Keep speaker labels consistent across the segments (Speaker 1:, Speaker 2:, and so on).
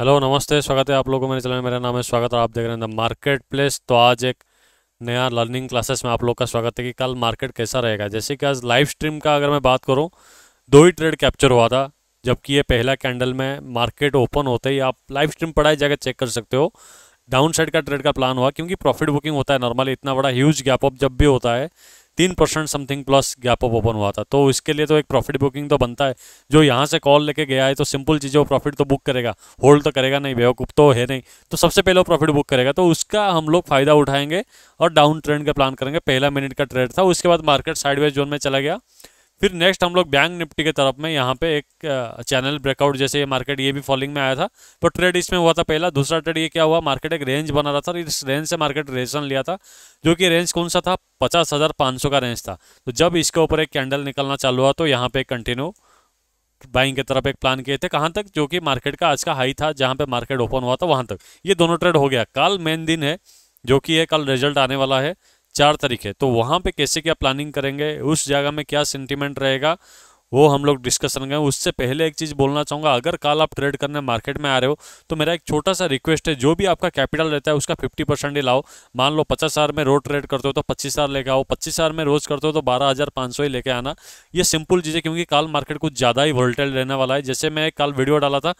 Speaker 1: hello नमस्ते स्वागत है आप लोगों को मेरे चैनल में मेरा नाम है स्वागत और आप देख रहे हैं द मार्केट प्लेस तो आज एक नया लर्निंग क्लासेस में आप लोग का स्वागत है कि कल मार्केट कैसा रहेगा जैसे कि आज लाइव स्ट्रीम का अगर मैं बात करूं दो ही ट्रेड कैप्चर हुआ था जबकि ये पहला कैंडल में मार्केट ओपन होते ही आप लाइव स्ट्रीम पढ़ाई जाकर चेक कर सकते हो डाउन साइड का ट्रेड का प्लान हुआ क्योंकि प्रॉफिट बुकिंग होता है नॉर्मली इतना बड़ा ह्यूज गैप अप जब भी होता है तीन percent something plus gap up open हुआ था तो इसके लिए तो एक प्रॉफिट बुकिंग तो बनता है जो यहाँ से कॉल लेके गया है तो सिंपल चीज़ें वो प्रॉफिट तो बुक करेगा होल्ड तो करेगा नहीं बेवकूफ़ तो है नहीं तो सबसे पहले वो प्रॉफिट बुक करेगा तो उसका हम लोग फ़ायदा उठाएंगे और डाउन ट्रेंड का प्लान करेंगे पहला मिनट का ट्रेड था उसके बाद मार्केट साइडवेज जोन में चला गया फिर नेक्स्ट हम लोग बैंक निफ्टी के तरफ में यहाँ पे एक चैनल ब्रेकआउट जैसे ये मार्केट ये भी फॉलिंग में आया था पर तो ट्रेड इसमें हुआ था पहला दूसरा ट्रेड ये क्या हुआ मार्केट एक रेंज बना रहा था इस रेंज से मार्केट रेजन लिया था जो कि रेंज कौन सा था पचास हज़ार पाँच सौ का रेंज था तो जब इसके ऊपर एक कैंडल निकलना चालू हुआ तो यहाँ पे कंटिन्यू बाइंग की तरफ एक प्लान किए थे कहाँ तक जो कि मार्केट का आज का हाई था जहाँ पे मार्केट ओपन हुआ था वहाँ तक ये दोनों ट्रेड हो गया कल मेन दिन है जो कि ये कल रिजल्ट आने वाला है चार तारीख है तो वहाँ पे कैसे क्या प्लानिंग करेंगे उस जगह में क्या सेंटिमेंट रहेगा वो हम लोग डिस्कशन करें उससे पहले एक चीज़ बोलना चाहूँगा अगर कल आप ट्रेड करने मार्केट में आ रहे हो तो मेरा एक छोटा सा रिक्वेस्ट है जो भी आपका कैपिटल रहता है उसका फिफ्टी परसेंट ही लाओ मान लो पचास हज़ार में रोड ट्रेड करते हो तो पच्चीस हज़ार लेके आओ पच्चीस हज़ार में रोज करते हो तो बारह हज़ार पाँच सौ ही लेके आना ये सिंपल चीज़ है क्योंकि कल मार्केट कुछ ज़्यादा ही वोल्टेल रहने वाला है जैसे मैं कल वीडियो डाला था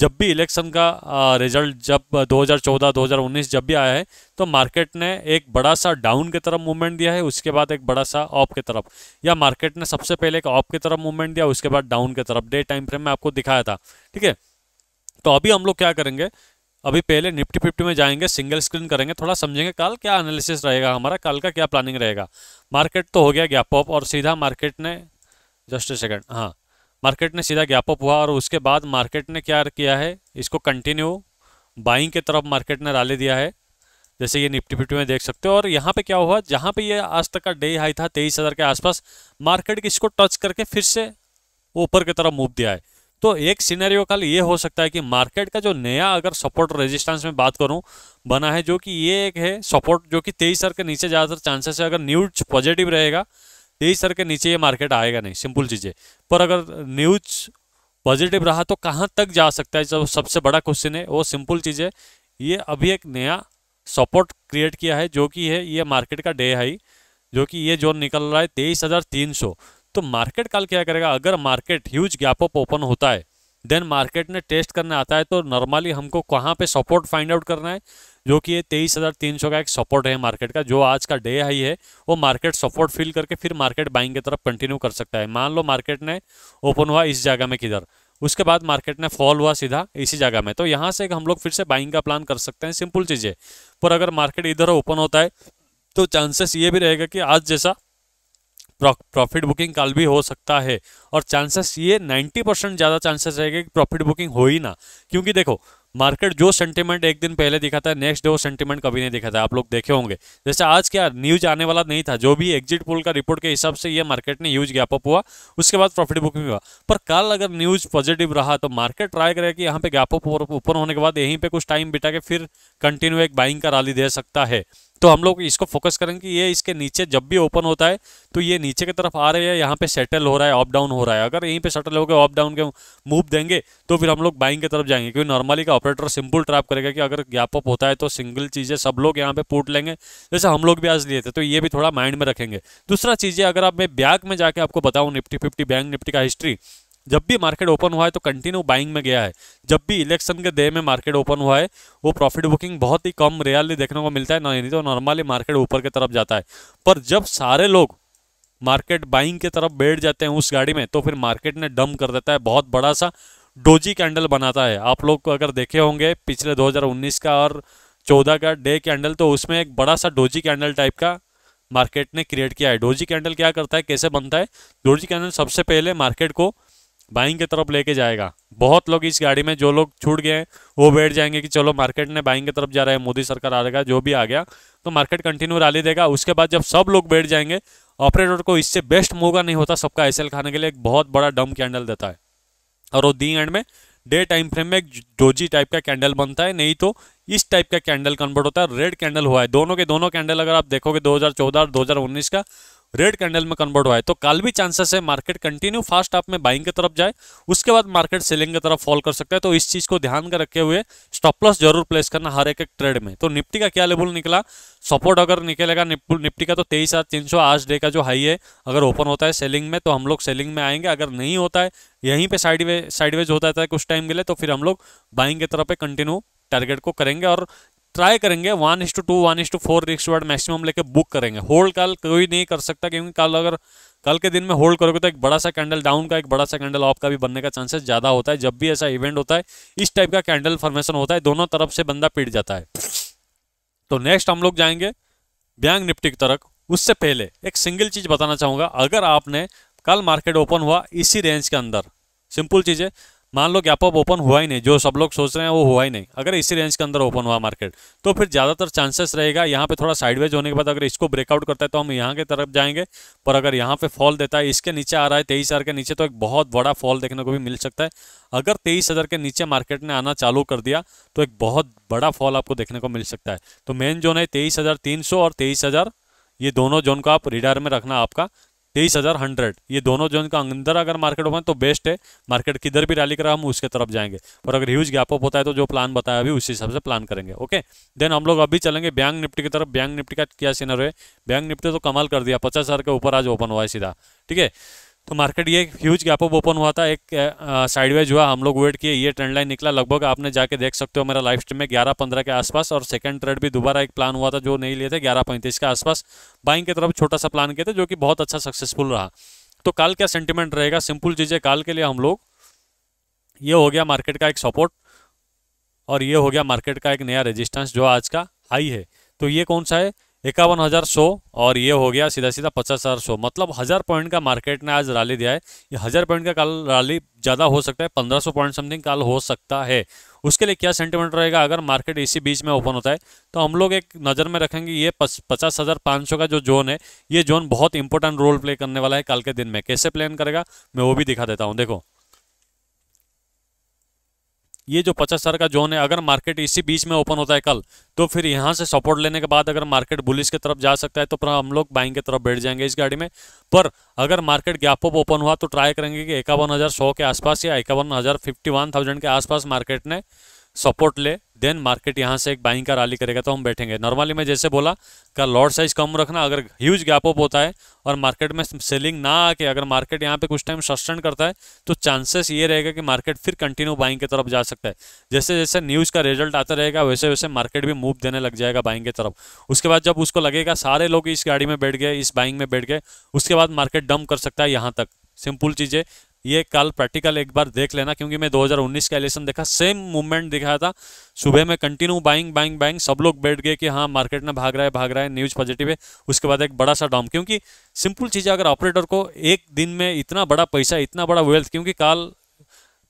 Speaker 1: जब भी इलेक्शन का रिजल्ट जब 2014 2019 जब भी आया है तो मार्केट ने एक बड़ा सा डाउन की तरफ मूवमेंट दिया है उसके बाद एक बड़ा सा ऑफ की तरफ या मार्केट ने सबसे पहले एक ऑफ की तरफ मूवमेंट दिया उसके बाद डाउन की तरफ डे टाइम फ्रेम में आपको दिखाया था ठीक है तो अभी हम लोग क्या करेंगे अभी पहले निफ्टी फिफ्टी में जाएंगे सिंगल स्क्रीन करेंगे थोड़ा समझेंगे कल क्या एनालिसिस रहेगा हमारा कल का क्या प्लानिंग रहेगा मार्केट तो हो गया गैप अप और सीधा मार्केट ने जस्ट ए सेकेंड हाँ मार्केट ने सीधा गैपअप हुआ और उसके बाद मार्केट ने क्या किया है इसको कंटिन्यू बाइंग के तरफ मार्केट ने डाले दिया है जैसे ये निफ्टी फिफ्टी में देख सकते हो और यहाँ पे क्या हुआ जहाँ पे ये आज तक का डे हाई था तेईस हज़ार के आसपास मार्केट इसको टच करके फिर से ऊपर की तरफ मूव दिया है तो एक सीनरियो कल ये हो सकता है कि मार्केट का जो नया अगर सपोर्ट रेजिस्टेंस में बात करूँ बना है जो कि ये एक है सपोर्ट जो कि तेईस हज़ार के नीचे ज़्यादातर चांसेस है अगर न्यूज पॉजिटिव रहेगा तेईस सर के नीचे ये मार्केट आएगा नहीं सिंपल चीज़ें पर अगर न्यूज पॉजिटिव रहा तो कहाँ तक जा सकता है जो सबसे बड़ा क्वेश्चन है वो सिंपल चीज़ है ये अभी एक नया सपोर्ट क्रिएट किया है जो कि है ये मार्केट का डे हाई जो कि ये जोन निकल रहा है तेईस हज़ार तीन सौ तो मार्केट कल क्या करेगा अगर market huge gap up open होता है देन मार्केट ने टेस्ट करने आता है तो नॉर्मली हमको कहाँ पे सपोर्ट फाइंड आउट करना है जो कि ये तेईस हज़ार तीन सौ का एक सपोर्ट है मार्केट का जो आज का डे हाई है वो मार्केट सपोर्ट फील करके फिर मार्केट बाइंग की तरफ कंटिन्यू कर सकता है मान लो मार्केट ने ओपन हुआ इस जगह में किधर उसके बाद मार्केट ने फॉल हुआ सीधा इसी जगह में तो यहाँ से हम लोग फिर से बाइंग का प्लान कर सकते हैं सिंपल चीज़ है पर अगर मार्केट इधर ओपन होता है तो चांसेस ये भी रहेगा कि आज जैसा प्रॉफिट बुकिंग कल भी हो सकता है और चांसेस ये 90 परसेंट ज़्यादा चांसेस रहेगा कि प्रॉफिट बुकिंग हो ही ना क्योंकि देखो मार्केट जो सेंटीमेंट एक दिन पहले दिखा था नेक्स्ट डे वो सेंटीमेंट कभी नहीं दिखा था आप लोग देखे होंगे जैसे आज क्या न्यूज आने वाला नहीं था जो भी एग्जिट पोल का रिपोर्ट के हिसाब से ये मार्केट ने यूज गैप अप हुआ उसके बाद प्रॉफिट बुकिंग हुआ पर कल अगर न्यूज पॉजिटिव रहा तो मार्केट ट्राई करेगा कि यहाँ पे गैप अप ऊपर होने के बाद यहीं पर कुछ टाइम बिटा के फिर कंटिन्यू एक बाइंग का रैली दे सकता है तो हम लोग इसको फोकस करेंगे कि ये इसके नीचे जब भी ओपन होता है तो ये नीचे की तरफ आ रहे हैं यहाँ पे सेटल हो रहा है अप डाउन हो रहा है अगर यहीं पे सेटल हो गया अप डाउन के मूव देंगे तो फिर हम लोग बाइंग की तरफ जाएंगे क्योंकि नॉर्मली का ऑपरेटर सिंपल ट्रैप करेगा कि अगर गैप अप होता है तो सिंगल चीज़ें सब लोग यहाँ पे पूट लेंगे जैसे हम लोग भी आज लिए थे तो ये भी थोड़ा माइंड में रखेंगे दूसरा चीज़ अगर आप मैं बैक में जाकर आपको बताऊँ निफ्टी फिफ्टी बैंक निफ्टी का हिस्ट्री जब भी मार्केट ओपन हुआ है तो कंटिन्यू बाइंग में गया है जब भी इलेक्शन के डे में मार्केट ओपन हुआ है वो प्रॉफिट बुकिंग बहुत ही कम रियली देखने को मिलता है नहीं तो नॉर्मली मार्केट ऊपर की तरफ जाता है पर जब सारे लोग मार्केट बाइंग की तरफ बैठ जाते हैं उस गाड़ी में तो फिर मार्केट ने डम कर देता है बहुत बड़ा सा डोजी कैंडल बनाता है आप लोग अगर देखे होंगे पिछले 2019 का और 14 का डे कैंडल तो उसमें एक बड़ा सा डोजी कैंडल टाइप का मार्केट ने क्रिएट किया है डोजी कैंडल क्या करता है कैसे बनता है डोजी कैंडल सबसे पहले मार्केट को बाइंग की तरफ लेके जाएगा बहुत लोग इस गाड़ी में जो लोग छूट गए हैं वो बैठ जाएंगे कि चलो मार्केट ने बाइंग की तरफ जा रहा है मोदी सरकार आ जाएगा जो भी आ गया तो मार्केट कंटिन्यू रैली देगा उसके बाद जब सब लोग बैठ जाएंगे ऑपरेटर को इससे बेस्ट मौका नहीं होता सबका एस खाने के लिए एक बहुत बड़ा डम कैंडल देता है और वो दी एंड में डे टाइम फ्रेम में एक डोजी टाइप का कैंडल बनता है नहीं तो इस टाइप का कैंडल कन्वर्ट होता है रेड कैंडल हुआ है दोनों के दोनों कैंडल अगर आप देखोगे 2014 और 2019 का रेड कैंडल में कन्वर्ट हुआ है तो कल भी चांसेस है मार्केट कंटिन्यू फास्ट आप में बाइंग की तरफ जाए उसके बाद मार्केट सेलिंग की तरफ फॉल कर सकता है तो इस चीज को ध्यान में रखे हुए स्टॉप लॉस जरूर प्लेस करना हर एक एक ट्रेड में तो निफ्टी का क्या लेवल निकला सपोर्ट अगर निकलेगा निफ्टी का तो तेईस हजार तीन सौ आज डे का जो हाई है अगर ओपन होता है सेलिंग में तो हम लोग सेलिंग में आएंगे अगर नहीं होता है यहीं पर साइडवे साइडवेज होता है कुछ टाइम के लिए तो फिर हम लोग बाइंग की तरफ पे कंटिन्यू टारगेट को करेंगे और ट्राई करेंगे one is to two one is to four रिक्स वर्ड मैक्सिमम लेके बुक करेंगे होल्ड कल कोई नहीं कर सकता क्योंकि कल अगर कल के दिन में होल्ड करोगे तो एक बड़ा सा कैंडल डाउन का एक बड़ा सा कैंडल ऑफ का भी बनने का चांसेस ज़्यादा होता है जब भी ऐसा इवेंट होता है इस टाइप का कैंडल फॉर्मेशन होता है दोनों तरफ से बंदा पिट जाता है तो नेक्स्ट हम लोग जाएंगे ब्यांग निपटी की तरफ उससे पहले एक सिंगल चीज़ बताना चाहूँगा अगर आपने कल मार्केट ओपन हुआ इसी रेंज के अंदर सिंपल चीज़ है मान लो गैप अप ओपन हुआ ही नहीं जो सब लोग सोच रहे हैं वो हुआ ही नहीं अगर इसी रेंज के अंदर ओपन हुआ मार्केट तो फिर ज़्यादातर चांसेस रहेगा यहाँ पे थोड़ा साइडवेज होने के बाद अगर इसको ब्रेकआउट करता है तो हम यहाँ के तरफ जाएंगे पर अगर यहाँ पे फॉल देता है इसके नीचे आ रहा है तेईस के नीचे तो एक बहुत बड़ा फॉल देखने को भी मिल सकता है अगर तेईस हज़ार के नीचे मार्केट ने आना चालू कर दिया तो एक बहुत बड़ा फॉल आपको देखने को मिल सकता है तो मेन जोन है तेईस और तेईस ये दोनों जोन को आप रिडार में रखना आपका तेईस हज़ार हंड्रेड ये दोनों जोन का अंदर अगर मार्केट ओपन तो बेस्ट है मार्केट किधर भी रैली करा हम उसके तरफ जाएंगे और अगर ह्यूज गैप अप होता है तो जो प्लान बताया अभी उसी हिसाब से प्लान करेंगे ओके देन हम लोग अभी चलेंगे बैंक निफ्टी की तरफ बैंक निफ्टी का क्या सीनर है बैंक निफ्टी तो कमाल कर दिया पचास के ऊपर आज ओपन हुआ है सीधा ठीक है तो मार्केट ये ह्यूज गैप अप ओपन हुआ था एक साइडवेज हुआ हम लोग वेट किए ये ट्रेंड लाइन निकला लगभग आपने जाके देख सकते हो मेरा लाइव स्ट्रीम में ग्यारह पंद्रह के आसपास और सेकंड ट्रेड भी दोबारा एक प्लान हुआ था जो नहीं लिए थे ग्यारह पैंतीस के आसपास बाइंग की तरफ छोटा सा प्लान किए थे जो कि बहुत अच्छा सक्सेसफुल रहा तो कल क्या सेंटिमेंट रहेगा सिंपल चीज़ें काल के लिए हम लोग ये हो गया मार्केट का एक सपोर्ट और ये हो गया मार्केट का एक नया रजिस्टेंस जो आज का हाई है तो ये कौन सा है इक्यावन हज़ार सो और ये हो गया सीधा सीधा पचास हज़ार सो मतलब हज़ार पॉइंट का मार्केट ने आज रैली दिया है ये हज़ार पॉइंट का कल रैली ज़्यादा हो सकता है पंद्रह सौ पॉइंट समथिंग कल हो सकता है उसके लिए क्या सेंटीमेंट रहेगा अगर मार्केट इसी बीच में ओपन होता है तो हम लोग एक नज़र में रखेंगे ये पचास हज़ार पाँच सौ का जो जोन है ये जोन बहुत इंपॉर्टेंट रोल प्ले करने वाला है कल के दिन में कैसे प्लान करेगा मैं वो भी दिखा देता हूँ देखो ये जो पचास हज़ार का जोन है अगर मार्केट इसी बीच में ओपन होता है कल तो फिर यहाँ से सपोर्ट लेने के बाद अगर मार्केट बुलिस की तरफ जा सकता है तो हम लोग बाइंग की तरफ बैठ जाएंगे इस गाड़ी में पर अगर मार्केट गैप अप ओपन हुआ तो ट्राई करेंगे कि इक्यावन हज़ार सौ के आसपास या इक्यावन हज़ार फिफ्टी वन थाउजेंड के आसपास मार्केट ने सपोर्ट ले देन मार्केट यहाँ से एक बाइंग का रैली करेगा तो हम बैठेंगे नॉर्मली मैं जैसे बोला का लॉर्ड साइज कम रखना अगर ह्यूज गैप अप होता है और मार्केट में सेलिंग ना आके अगर मार्केट यहाँ पे कुछ टाइम सस्टेंड करता है तो चांसेस ये रहेगा कि मार्केट फिर कंटिन्यू बाइंग की तरफ जा सकता है जैसे जैसे न्यूज़ का रिजल्ट आता रहेगा वैसे वैसे मार्केट भी मूव देने लग जाएगा बाइंग की तरफ उसके बाद जब उसको लगेगा सारे लोग इस गाड़ी में बैठ गए इस बाइंग में बैठ गए उसके बाद मार्केट डम कर सकता है यहाँ तक सिंपल चीज़ें ये कल प्रैक्टिकल एक बार देख लेना क्योंकि मैं 2019 का इलेक्शन देखा सेम मूवमेंट दिखाया था सुबह में कंटिन्यू बाइंग बाइंग बाइंग सब लोग बैठ गए कि हाँ मार्केट में भाग रहा है भाग रहा है न्यूज पॉजिटिव है उसके बाद एक बड़ा सा डाउन क्योंकि सिंपल चीज़ है अगर ऑपरेटर को एक दिन में इतना बड़ा पैसा इतना बड़ा वेल्थ क्योंकि कल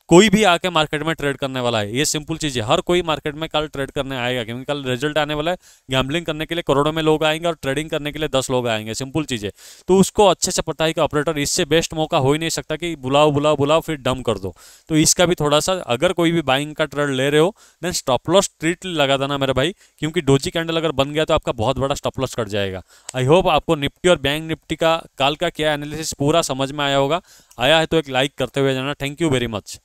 Speaker 1: कोई भी आके मार्केट में ट्रेड करने वाला है ये सिंपल चीज़ है हर कोई मार्केट में कल ट्रेड करने आएगा क्योंकि कल रिजल्ट आने वाला है गैम्बलिंग करने के लिए करोड़ों में लोग आएंगे और ट्रेडिंग करने के लिए दस लोग आएंगे सिंपल चीज़ है तो उसको अच्छे से पता है कि ऑपरेटर इससे बेस्ट मौका हो ही नहीं सकता कि बुलाओ बुलाओ बुलाओ फिर डम कर दो तो इसका भी थोड़ा सा अगर कोई भी बाइंग का ट्रेड ले रहे हो देन स्टॉपलॉस ट्रीट लगा देना मेरे भाई क्योंकि डोजी कैंडल अगर बन गया तो आपका बहुत बड़ा स्टॉपलॉस कट जाएगा आई होप आपको निफ्टी और बैंक निफ्टी का काल का क्या एनालिसिस पूरा समझ में आया होगा आया है तो एक लाइक करते हुए जाना थैंक यू वेरी मच